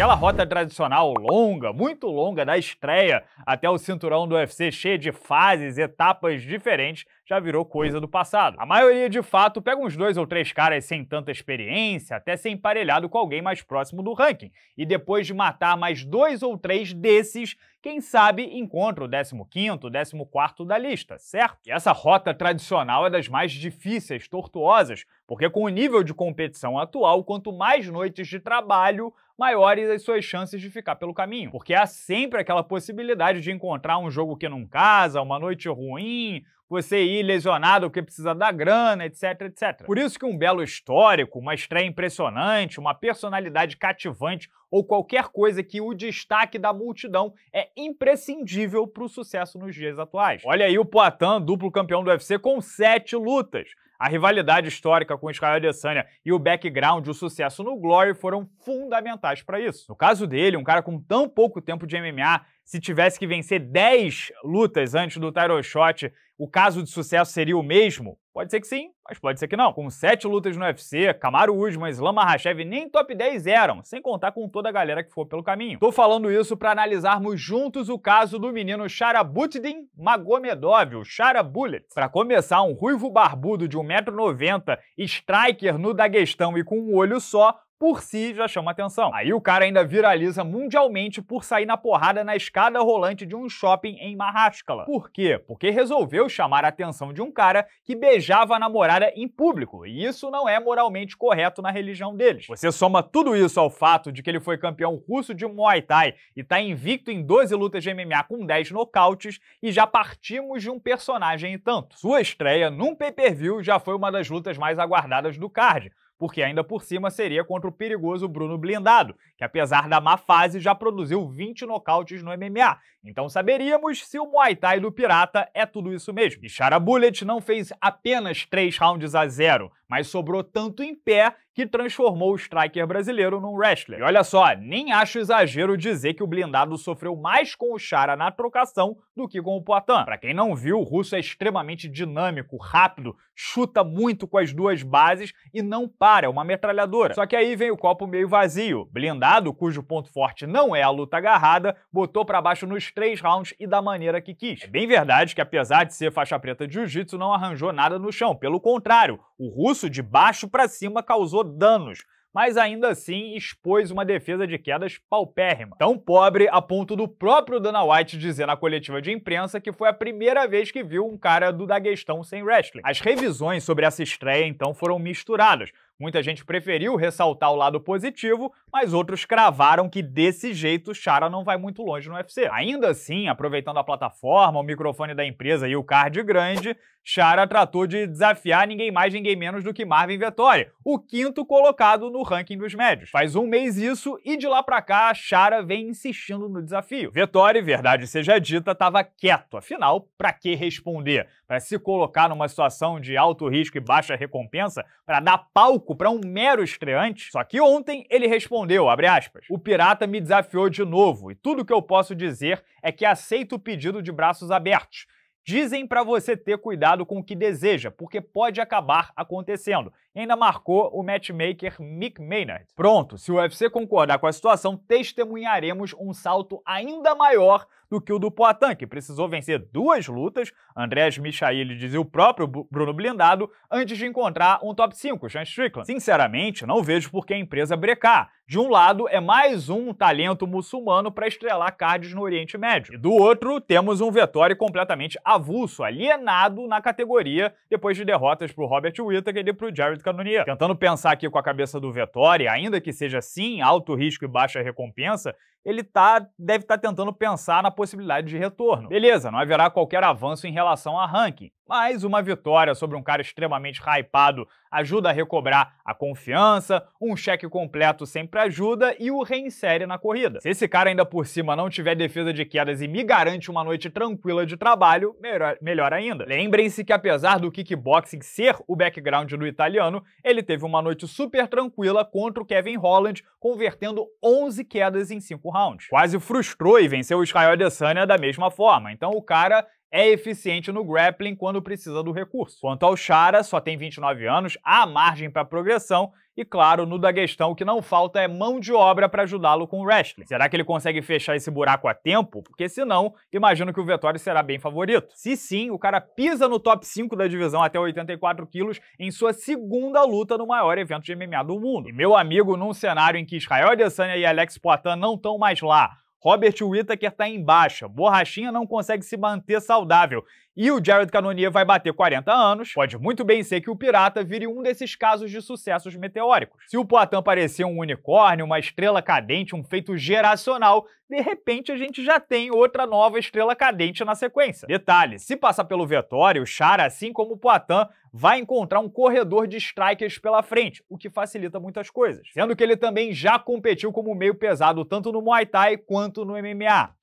Aquela rota tradicional longa, muito longa, da estreia até o cinturão do UFC, cheia de fases, etapas diferentes, já virou coisa do passado. A maioria, de fato, pega uns dois ou três caras sem tanta experiência, até ser emparelhado com alguém mais próximo do ranking. E depois de matar mais dois ou três desses, quem sabe encontra o 15 14 da lista, certo? E essa rota tradicional é das mais difíceis, tortuosas, porque com o nível de competição atual, quanto mais noites de trabalho, maiores as suas chances de ficar pelo caminho. Porque há sempre aquela possibilidade de encontrar um jogo que não casa, uma noite ruim, você ir lesionado porque precisa da grana, etc, etc. Por isso que um belo histórico, uma estreia impressionante, uma personalidade cativante ou qualquer coisa que o destaque da multidão é imprescindível para o sucesso nos dias atuais. Olha aí o Poitin, duplo campeão do UFC, com sete lutas. A rivalidade histórica com Israel Adesanya e o background, o sucesso no Glory foram fundamentais para isso. No caso dele, um cara com tão pouco tempo de MMA, se tivesse que vencer 10 lutas antes do title shot o caso de sucesso seria o mesmo? Pode ser que sim, mas pode ser que não. Com sete lutas no UFC, Kamaru Usman, Islam Makhachev nem top 10 eram, sem contar com toda a galera que for pelo caminho. Tô falando isso para analisarmos juntos o caso do menino Sharabutdin Magomedov, o Sharabullet. Para começar, um ruivo barbudo de 1,90m, striker no Daguestão e com um olho só, por si já chama atenção. Aí o cara ainda viraliza mundialmente por sair na porrada na escada rolante de um shopping em Mahashkala. Por quê? Porque resolveu chamar a atenção de um cara que beijava a namorada em público, e isso não é moralmente correto na religião deles. Você soma tudo isso ao fato de que ele foi campeão russo de Muay Thai e tá invicto em 12 lutas de MMA com 10 nocautes, e já partimos de um personagem e tanto. Sua estreia num pay-per-view já foi uma das lutas mais aguardadas do card, porque ainda por cima seria contra o perigoso Bruno Blindado, que apesar da má fase já produziu 20 nocautes no MMA. Então saberíamos se o Muay Thai do Pirata é tudo isso mesmo. E Shara Bullet não fez apenas 3 rounds a zero, mas sobrou tanto em pé que transformou o striker brasileiro num wrestler. E olha só, nem acho exagero dizer que o blindado sofreu mais com o Chara na trocação do que com o Poitin. Para quem não viu, o russo é extremamente dinâmico, rápido, chuta muito com as duas bases e não para, é uma metralhadora. Só que aí vem o copo meio vazio. Blindado, cujo ponto forte não é a luta agarrada, botou para baixo nos três rounds e da maneira que quis. É bem verdade que apesar de ser faixa preta de jiu-jitsu, não arranjou nada no chão. Pelo contrário, o russo de baixo para cima causou causou danos, mas ainda assim expôs uma defesa de quedas paupérrima. Tão pobre a ponto do próprio Dana White dizer na coletiva de imprensa que foi a primeira vez que viu um cara do Daguestão sem wrestling. As revisões sobre essa estreia então foram misturadas, Muita gente preferiu ressaltar o lado positivo, mas outros cravaram que desse jeito Chara não vai muito longe no UFC. Ainda assim, aproveitando a plataforma, o microfone da empresa e o card grande, Chara tratou de desafiar ninguém mais, ninguém menos do que Marvin Vettori, o quinto colocado no ranking dos médios. Faz um mês isso e de lá pra cá, Chara vem insistindo no desafio. Vettori, verdade seja dita, estava quieto. Afinal, para que responder? Para se colocar numa situação de alto risco e baixa recompensa? Para dar palco para um mero estreante, só que ontem ele respondeu, aspas, o pirata me desafiou de novo e tudo que eu posso dizer é que aceito o pedido de braços abertos. Dizem para você ter cuidado com o que deseja, porque pode acabar acontecendo e ainda marcou o matchmaker Mick Maynard. Pronto, se o UFC concordar com a situação, testemunharemos um salto ainda maior do que o do Poitin, que precisou vencer duas lutas, Andrés Michaelides e o próprio Bruno Blindado, antes de encontrar um top 5, Sean Strickland. Sinceramente, não vejo por que a empresa brecar. De um lado, é mais um talento muçulmano para estrelar cards no Oriente Médio. E do outro, temos um Vettori completamente avulso, alienado na categoria, depois de derrotas para o Robert Whittaker e para o Jared Canonia. Tentando pensar aqui com a cabeça do Vettori, ainda que seja sim, alto risco e baixa recompensa, ele tá, deve estar tá tentando pensar na possibilidade de retorno. Beleza, não haverá qualquer avanço em relação a ranking, mas uma vitória sobre um cara extremamente hypado ajuda a recobrar a confiança, um cheque completo sempre ajuda e o reinsere na corrida. Se esse cara ainda por cima não tiver defesa de quedas e me garante uma noite tranquila de trabalho, melhor, melhor ainda. Lembrem-se que apesar do kickboxing ser o background do italiano, ele teve uma noite super tranquila contra o Kevin Holland, convertendo 11 quedas em 5 round. Quase frustrou e venceu o Israel Adesanya da mesma forma. Então o cara é eficiente no grappling quando precisa do recurso. Quanto ao Chara, só tem 29 anos, há margem para progressão e, claro, no Daguestão, o que não falta é mão de obra para ajudá-lo com o wrestling. Será que ele consegue fechar esse buraco a tempo? Porque se não, imagino que o Vettori será bem favorito. Se sim, o cara pisa no top 5 da divisão até 84 quilos em sua segunda luta no maior evento de MMA do mundo. E meu amigo, num cenário em que Israel Adesanya e Alex Poitin não estão mais lá, Robert Whittaker está em baixa. Borrachinha não consegue se manter saudável e o Jared Cannonier vai bater 40 anos, pode muito bem ser que o Pirata vire um desses casos de sucessos meteóricos. Se o Poitin parecer um unicórnio, uma estrela cadente, um feito geracional, de repente a gente já tem outra nova estrela cadente na sequência. Detalhe, se passar pelo Vettori, o Chara, assim como o Poitin, vai encontrar um corredor de strikers pela frente, o que facilita muitas coisas. Sendo que ele também já competiu como meio pesado tanto no Muay Thai quanto no MMA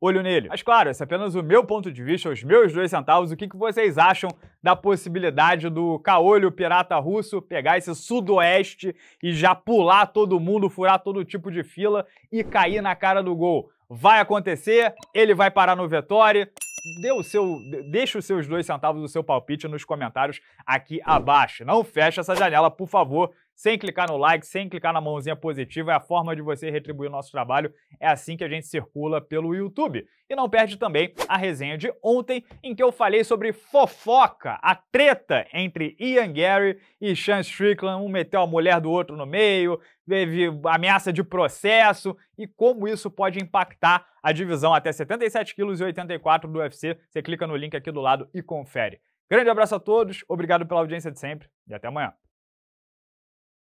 olho nele. Mas claro, esse é apenas o meu ponto de vista, os meus dois centavos. O que, que vocês acham da possibilidade do caolho pirata russo pegar esse sudoeste e já pular todo mundo, furar todo tipo de fila e cair na cara do gol? Vai acontecer, ele vai parar no Vettori. Dê o seu, deixa os seus dois centavos o seu palpite nos comentários aqui abaixo. Não fecha essa janela, por favor sem clicar no like, sem clicar na mãozinha positiva, é a forma de você retribuir o nosso trabalho. É assim que a gente circula pelo YouTube. E não perde também a resenha de ontem, em que eu falei sobre fofoca, a treta entre Ian Gary e Sean Strickland, um meteu a mulher do outro no meio, teve ameaça de processo e como isso pode impactar a divisão até 77 quilos e 84 do UFC. Você clica no link aqui do lado e confere. Grande abraço a todos, obrigado pela audiência de sempre e até amanhã.